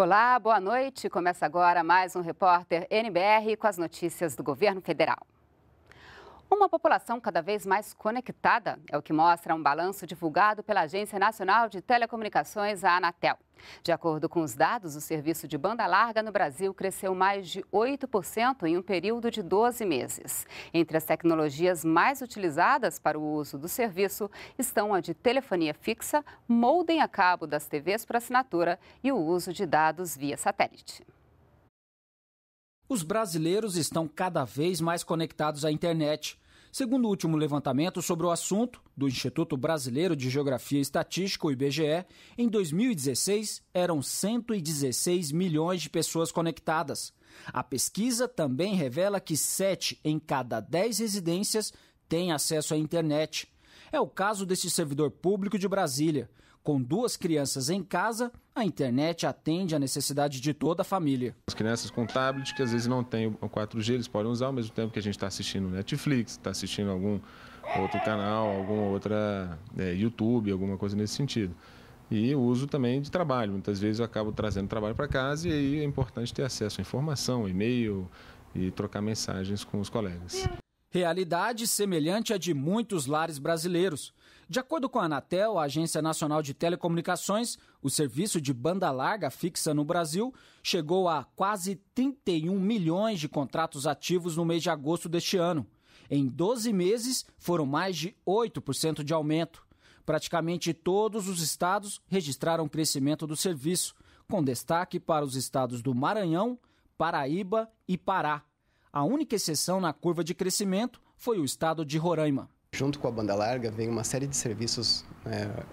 Olá, boa noite. Começa agora mais um Repórter NBR com as notícias do governo federal. Uma população cada vez mais conectada é o que mostra um balanço divulgado pela Agência Nacional de Telecomunicações, a Anatel. De acordo com os dados, o serviço de banda larga no Brasil cresceu mais de 8% em um período de 12 meses. Entre as tecnologias mais utilizadas para o uso do serviço estão a de telefonia fixa, moldem a cabo das TVs por assinatura e o uso de dados via satélite. Os brasileiros estão cada vez mais conectados à internet. Segundo o último levantamento sobre o assunto do Instituto Brasileiro de Geografia e Estatística, o IBGE, em 2016 eram 116 milhões de pessoas conectadas. A pesquisa também revela que 7 em cada 10 residências têm acesso à internet. É o caso desse servidor público de Brasília. Com duas crianças em casa, a internet atende à necessidade de toda a família. As crianças com tablet, que às vezes não têm o 4G, eles podem usar ao mesmo tempo que a gente está assistindo Netflix, está assistindo algum outro canal, alguma outra é, YouTube, alguma coisa nesse sentido. E uso também de trabalho. Muitas vezes eu acabo trazendo trabalho para casa e aí é importante ter acesso à informação, e-mail e trocar mensagens com os colegas. Realidade semelhante à de muitos lares brasileiros. De acordo com a Anatel, a Agência Nacional de Telecomunicações, o serviço de banda larga fixa no Brasil chegou a quase 31 milhões de contratos ativos no mês de agosto deste ano. Em 12 meses, foram mais de 8% de aumento. Praticamente todos os estados registraram crescimento do serviço, com destaque para os estados do Maranhão, Paraíba e Pará. A única exceção na curva de crescimento foi o estado de Roraima. Junto com a banda larga vem uma série de serviços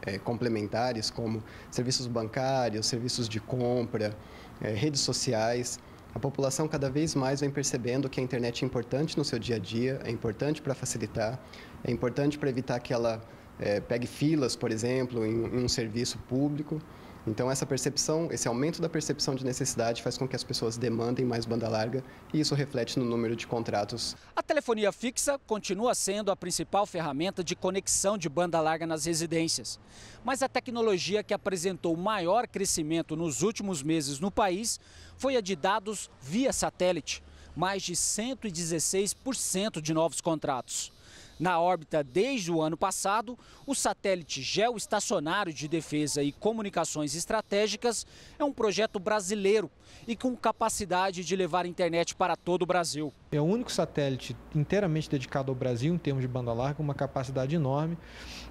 é, é, complementares, como serviços bancários, serviços de compra, é, redes sociais. A população cada vez mais vem percebendo que a internet é importante no seu dia a dia, é importante para facilitar, é importante para evitar que ela é, pegue filas, por exemplo, em, em um serviço público. Então, essa percepção, esse aumento da percepção de necessidade faz com que as pessoas demandem mais banda larga e isso reflete no número de contratos. A telefonia fixa continua sendo a principal ferramenta de conexão de banda larga nas residências. Mas a tecnologia que apresentou maior crescimento nos últimos meses no país foi a de dados via satélite mais de 116% de novos contratos na órbita desde o ano passado, o satélite geoestacionário de defesa e comunicações estratégicas é um projeto brasileiro e com capacidade de levar internet para todo o Brasil. É o único satélite inteiramente dedicado ao Brasil em termos de banda larga, uma capacidade enorme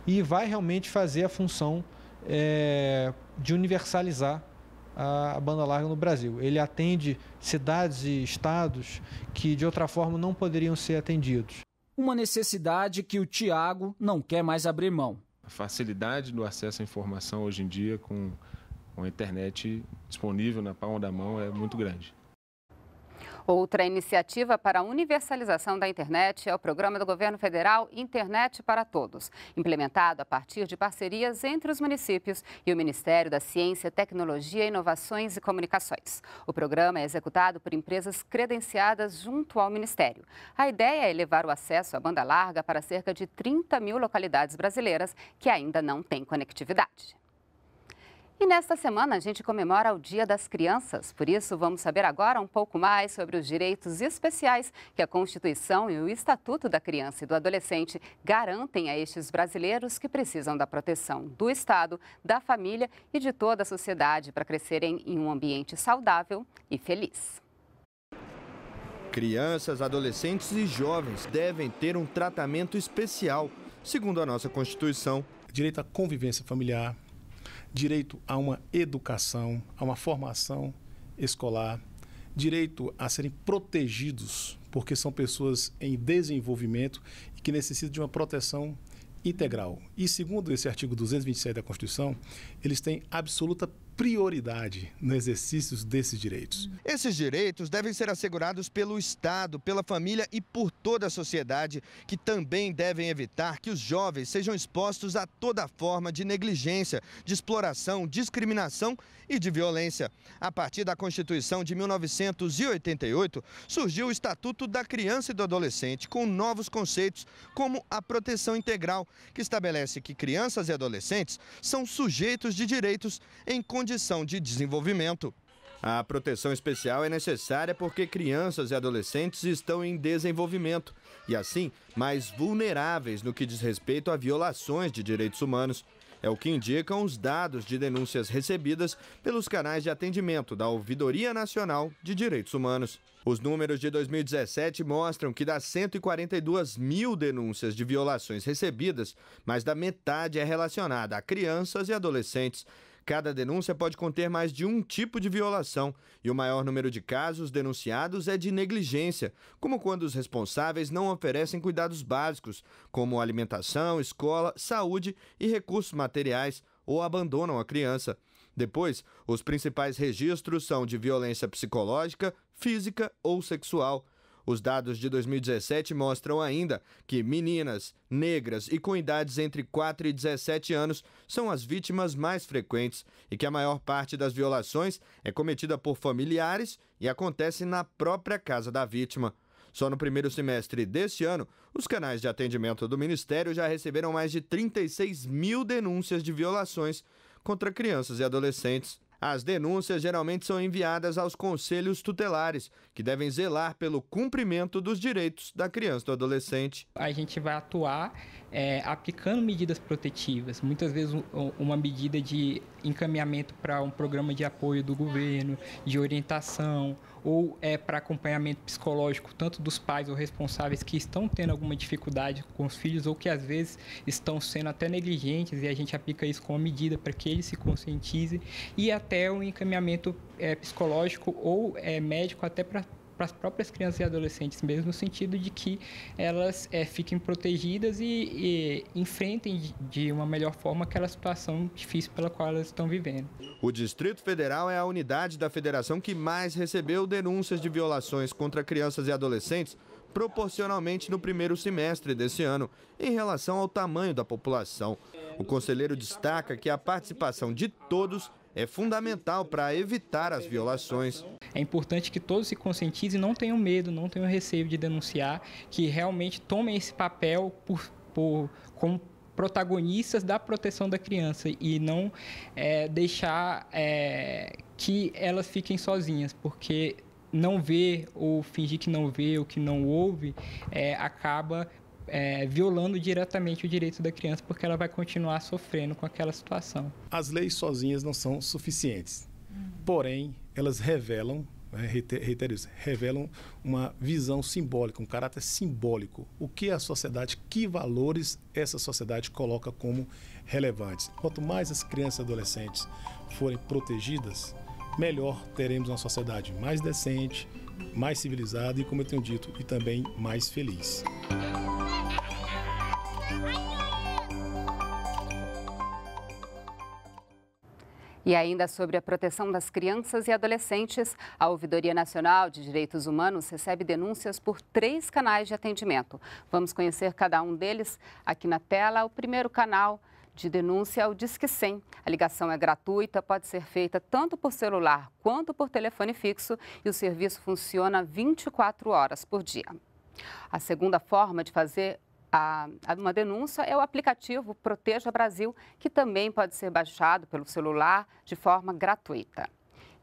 e vai realmente fazer a função é, de universalizar a, banda larga no Brasil. Ele atende cidades e estados que de outra forma não poderiam ser atendidos uma necessidade que o Tiago não quer mais abrir mão. A facilidade do acesso à informação hoje em dia, com, com a internet disponível na palma da mão, é muito grande. Outra iniciativa para a universalização da internet é o programa do governo federal Internet para Todos, implementado a partir de parcerias entre os municípios e o Ministério da Ciência, Tecnologia, Inovações e Comunicações. O programa é executado por empresas credenciadas junto ao Ministério. A ideia é levar o acesso à banda larga para cerca de 30 mil localidades brasileiras que ainda não têm conectividade. E nesta semana a gente comemora o Dia das Crianças, por isso vamos saber agora um pouco mais sobre os direitos especiais que a Constituição e o Estatuto da Criança e do Adolescente garantem a estes brasileiros que precisam da proteção do Estado, da família e de toda a sociedade para crescerem em um ambiente saudável e feliz. Crianças, adolescentes e jovens devem ter um tratamento especial, segundo a nossa Constituição. Direito à convivência familiar, direito a uma educação, a uma formação escolar, direito a serem protegidos, porque são pessoas em desenvolvimento e que necessitam de uma proteção integral. E segundo esse artigo 227 da Constituição, eles têm absoluta prioridade no exercício desses direitos. Esses direitos devem ser assegurados pelo Estado, pela família e por toda a sociedade, que também devem evitar que os jovens sejam expostos a toda forma de negligência, de exploração, discriminação e de violência. A partir da Constituição de 1988, surgiu o Estatuto da Criança e do Adolescente, com novos conceitos, como a proteção integral, que estabelece que crianças e adolescentes são sujeitos de direitos em condições condição de desenvolvimento. A proteção especial é necessária porque crianças e adolescentes estão em desenvolvimento e, assim, mais vulneráveis no que diz respeito a violações de direitos humanos. É o que indicam os dados de denúncias recebidas pelos canais de atendimento da Ouvidoria Nacional de Direitos Humanos. Os números de 2017 mostram que das 142 mil denúncias de violações recebidas, mais da metade é relacionada a crianças e adolescentes. Cada denúncia pode conter mais de um tipo de violação e o maior número de casos denunciados é de negligência, como quando os responsáveis não oferecem cuidados básicos, como alimentação, escola, saúde e recursos materiais ou abandonam a criança. Depois, os principais registros são de violência psicológica, física ou sexual. Os dados de 2017 mostram ainda que meninas, negras e com idades entre 4 e 17 anos são as vítimas mais frequentes e que a maior parte das violações é cometida por familiares e acontece na própria casa da vítima. Só no primeiro semestre deste ano, os canais de atendimento do Ministério já receberam mais de 36 mil denúncias de violações contra crianças e adolescentes. As denúncias geralmente são enviadas aos conselhos tutelares, que devem zelar pelo cumprimento dos direitos da criança e do adolescente. A gente vai atuar é, aplicando medidas protetivas, muitas vezes um, uma medida de encaminhamento para um programa de apoio do governo, de orientação, ou é para acompanhamento psicológico, tanto dos pais ou responsáveis que estão tendo alguma dificuldade com os filhos ou que às vezes estão sendo até negligentes, e a gente aplica isso como medida para que eles se conscientizem, e até o um encaminhamento é, psicológico ou é, médico até para para as próprias crianças e adolescentes mesmo, no sentido de que elas é, fiquem protegidas e, e enfrentem de, de uma melhor forma aquela situação difícil pela qual elas estão vivendo. O Distrito Federal é a unidade da federação que mais recebeu denúncias de violações contra crianças e adolescentes proporcionalmente no primeiro semestre desse ano, em relação ao tamanho da população. O conselheiro destaca que a participação de todos é fundamental para evitar as violações. É importante que todos se conscientizem, não tenham medo, não tenham receio de denunciar, que realmente tomem esse papel por, por, como protagonistas da proteção da criança e não é, deixar é, que elas fiquem sozinhas, porque não ver ou fingir que não vê ou que não ouve é, acaba é, violando diretamente o direito da criança, porque ela vai continuar sofrendo com aquela situação. As leis sozinhas não são suficientes, porém, elas revelam né, reitero isso, revelam uma visão simbólica, um caráter simbólico. O que a sociedade, que valores essa sociedade coloca como relevantes. Quanto mais as crianças e adolescentes forem protegidas, melhor teremos uma sociedade mais decente, mais civilizada e, como eu tenho dito, e também mais feliz. E ainda sobre a proteção das crianças e adolescentes, a Ouvidoria Nacional de Direitos Humanos recebe denúncias por três canais de atendimento. Vamos conhecer cada um deles aqui na tela. O primeiro canal de denúncia é o Disque 100. A ligação é gratuita, pode ser feita tanto por celular quanto por telefone fixo e o serviço funciona 24 horas por dia. A segunda forma de fazer a, uma denúncia é o aplicativo Proteja Brasil, que também pode ser baixado pelo celular de forma gratuita.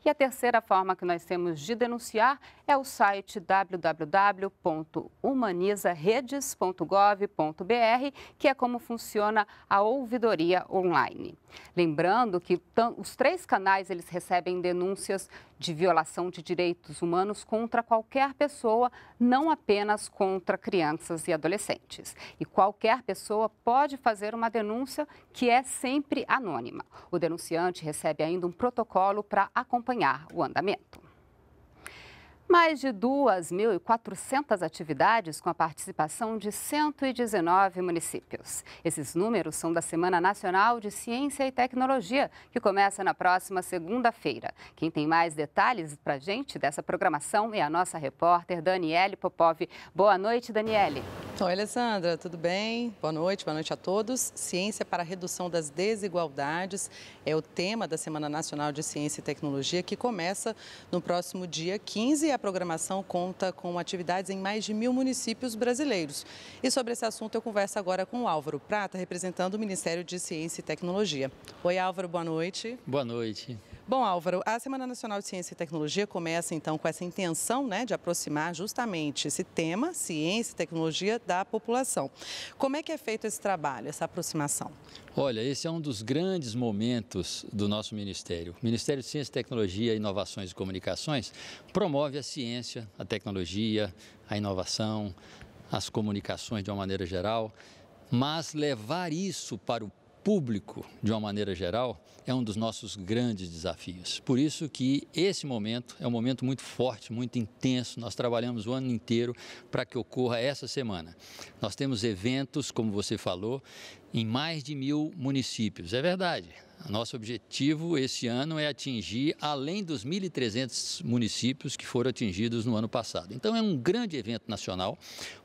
E a terceira forma que nós temos de denunciar é o site www.humanizaredes.gov.br, que é como funciona a ouvidoria online. Lembrando que os três canais eles recebem denúncias de violação de direitos humanos contra qualquer pessoa, não apenas contra crianças e adolescentes. E qualquer pessoa pode fazer uma denúncia que é sempre anônima. O denunciante recebe ainda um protocolo para acompanhar acompanhar o andamento. Mais de 2.400 atividades com a participação de 119 municípios. Esses números são da Semana Nacional de Ciência e Tecnologia, que começa na próxima segunda-feira. Quem tem mais detalhes para a gente dessa programação é a nossa repórter Daniele Popov. Boa noite, Daniele. Oi, Alessandra, tudo bem? Boa noite, boa noite a todos. Ciência para a redução das desigualdades é o tema da Semana Nacional de Ciência e Tecnologia, que começa no próximo dia 15 a programação conta com atividades em mais de mil municípios brasileiros. E sobre esse assunto eu converso agora com o Álvaro Prata, representando o Ministério de Ciência e Tecnologia. Oi, Álvaro, boa noite. Boa noite. Bom, Álvaro, a Semana Nacional de Ciência e Tecnologia começa então com essa intenção né, de aproximar justamente esse tema, ciência e tecnologia, da população. Como é que é feito esse trabalho, essa aproximação? Olha, esse é um dos grandes momentos do nosso Ministério. O Ministério de Ciência, Tecnologia, Inovações e Comunicações promove a ciência, a tecnologia, a inovação, as comunicações de uma maneira geral, mas levar isso para o público, de uma maneira geral, é um dos nossos grandes desafios. Por isso que esse momento é um momento muito forte, muito intenso. Nós trabalhamos o ano inteiro para que ocorra essa semana. Nós temos eventos, como você falou, em mais de mil municípios. É verdade. Nosso objetivo esse ano é atingir além dos 1.300 municípios que foram atingidos no ano passado. Então, é um grande evento nacional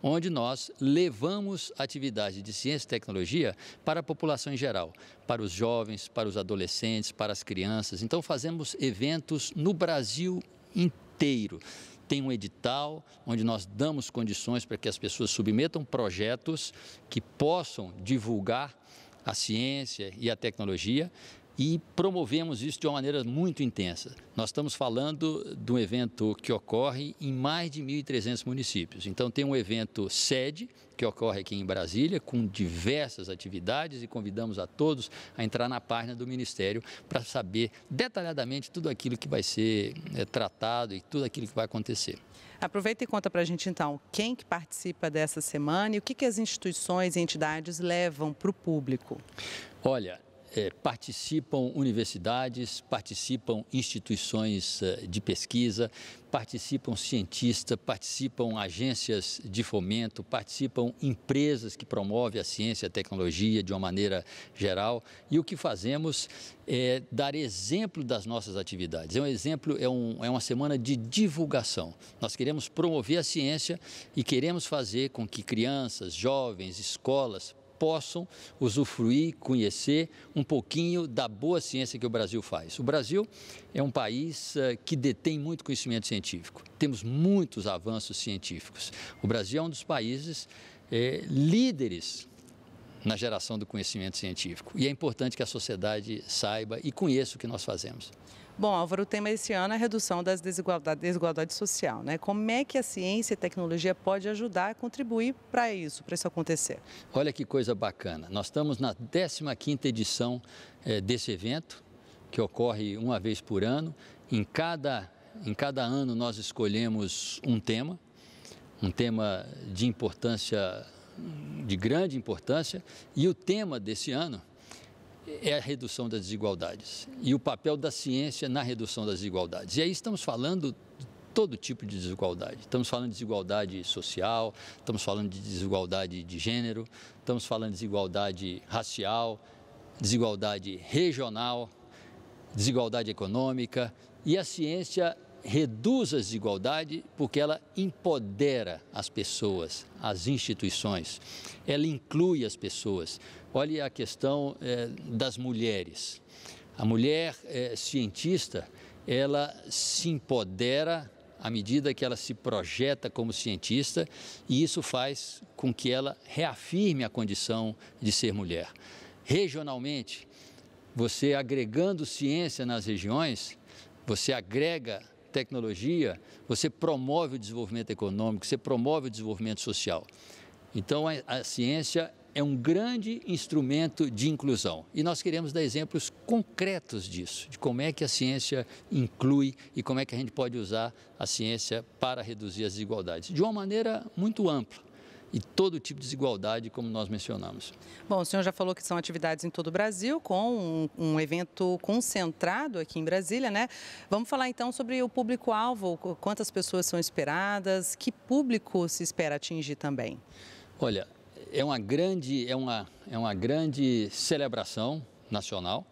onde nós levamos atividade de ciência e tecnologia para a população em geral, para os jovens, para os adolescentes, para as crianças. Então, fazemos eventos no Brasil inteiro tem um edital onde nós damos condições para que as pessoas submetam projetos que possam divulgar a ciência e a tecnologia e promovemos isso de uma maneira muito intensa. Nós estamos falando de um evento que ocorre em mais de 1.300 municípios. Então, tem um evento sede, que ocorre aqui em Brasília, com diversas atividades e convidamos a todos a entrar na página do Ministério para saber detalhadamente tudo aquilo que vai ser é, tratado e tudo aquilo que vai acontecer. Aproveita e conta para a gente então quem que participa dessa semana e o que, que as instituições e entidades levam para o público. Olha, é, participam universidades, participam instituições é, de pesquisa, participam cientistas, participam agências de fomento, participam empresas que promovem a ciência e a tecnologia de uma maneira geral. E o que fazemos é dar exemplo das nossas atividades. É um exemplo, é, um, é uma semana de divulgação. Nós queremos promover a ciência e queremos fazer com que crianças, jovens, escolas, possam usufruir, conhecer um pouquinho da boa ciência que o Brasil faz. O Brasil é um país eh, que detém muito conhecimento científico, temos muitos avanços científicos. O Brasil é um dos países é, líderes na geração do conhecimento científico. E é importante que a sociedade saiba e conheça o que nós fazemos. Bom, Álvaro, o tema esse ano é a redução das desigualdades, desigualdade social. Né? Como é que a ciência e tecnologia pode ajudar a contribuir para isso, para isso acontecer? Olha que coisa bacana. Nós estamos na 15ª edição eh, desse evento, que ocorre uma vez por ano. Em cada, em cada ano nós escolhemos um tema, um tema de importância de grande importância e o tema desse ano é a redução das desigualdades e o papel da ciência na redução das desigualdades. E aí estamos falando de todo tipo de desigualdade. Estamos falando de desigualdade social, estamos falando de desigualdade de gênero, estamos falando de desigualdade racial, desigualdade regional, desigualdade econômica. E a ciência reduz a desigualdade porque ela empodera as pessoas, as instituições, ela inclui as pessoas. Olhe a questão eh, das mulheres. A mulher eh, cientista, ela se empodera à medida que ela se projeta como cientista e isso faz com que ela reafirme a condição de ser mulher. Regionalmente, você agregando ciência nas regiões, você agrega tecnologia, você promove o desenvolvimento econômico, você promove o desenvolvimento social. Então, a, a ciência é um grande instrumento de inclusão. E nós queremos dar exemplos concretos disso, de como é que a ciência inclui e como é que a gente pode usar a ciência para reduzir as desigualdades, de uma maneira muito ampla e todo tipo de desigualdade, como nós mencionamos. Bom, o senhor já falou que são atividades em todo o Brasil, com um, um evento concentrado aqui em Brasília, né? Vamos falar então sobre o público-alvo, quantas pessoas são esperadas, que público se espera atingir também? Olha, é uma grande, é uma, é uma grande celebração nacional.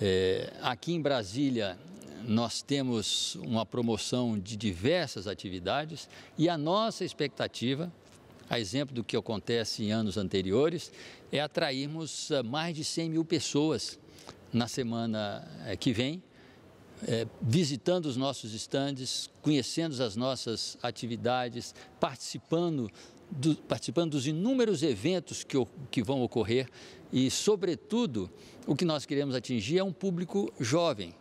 É, aqui em Brasília, nós temos uma promoção de diversas atividades e a nossa expectativa a exemplo do que acontece em anos anteriores, é atrairmos eh, mais de 100 mil pessoas na semana eh, que vem, eh, visitando os nossos estandes, conhecendo as nossas atividades, participando, do, participando dos inúmeros eventos que, que vão ocorrer e, sobretudo, o que nós queremos atingir é um público jovem,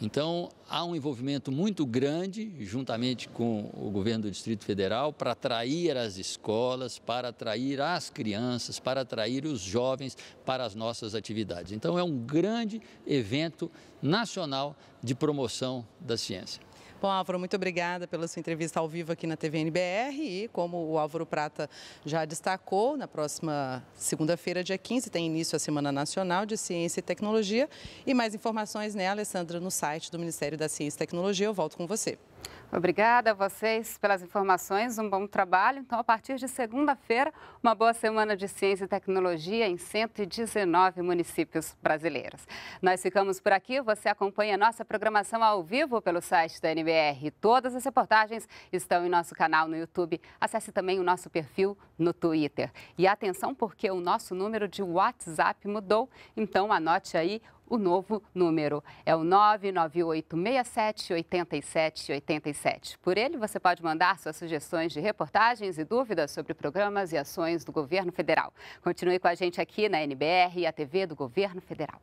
então, há um envolvimento muito grande, juntamente com o governo do Distrito Federal, para atrair as escolas, para atrair as crianças, para atrair os jovens para as nossas atividades. Então, é um grande evento nacional de promoção da ciência. Bom, Álvaro, muito obrigada pela sua entrevista ao vivo aqui na TV NBR. e como o Álvaro Prata já destacou, na próxima segunda-feira, dia 15, tem início a Semana Nacional de Ciência e Tecnologia e mais informações, né, Alessandra, no site do Ministério da Ciência e Tecnologia. Eu volto com você. Obrigada a vocês pelas informações, um bom trabalho. Então, a partir de segunda-feira, uma boa semana de ciência e tecnologia em 119 municípios brasileiros. Nós ficamos por aqui. Você acompanha nossa programação ao vivo pelo site da NBR. Todas as reportagens estão em nosso canal no YouTube. Acesse também o nosso perfil no Twitter. E atenção, porque o nosso número de WhatsApp mudou. Então, anote aí o novo número. É o 998-67-8787. Por ele, você pode mandar suas sugestões de reportagens e dúvidas sobre programas e ações do governo federal. Continue com a gente aqui na NBR e a TV do Governo Federal.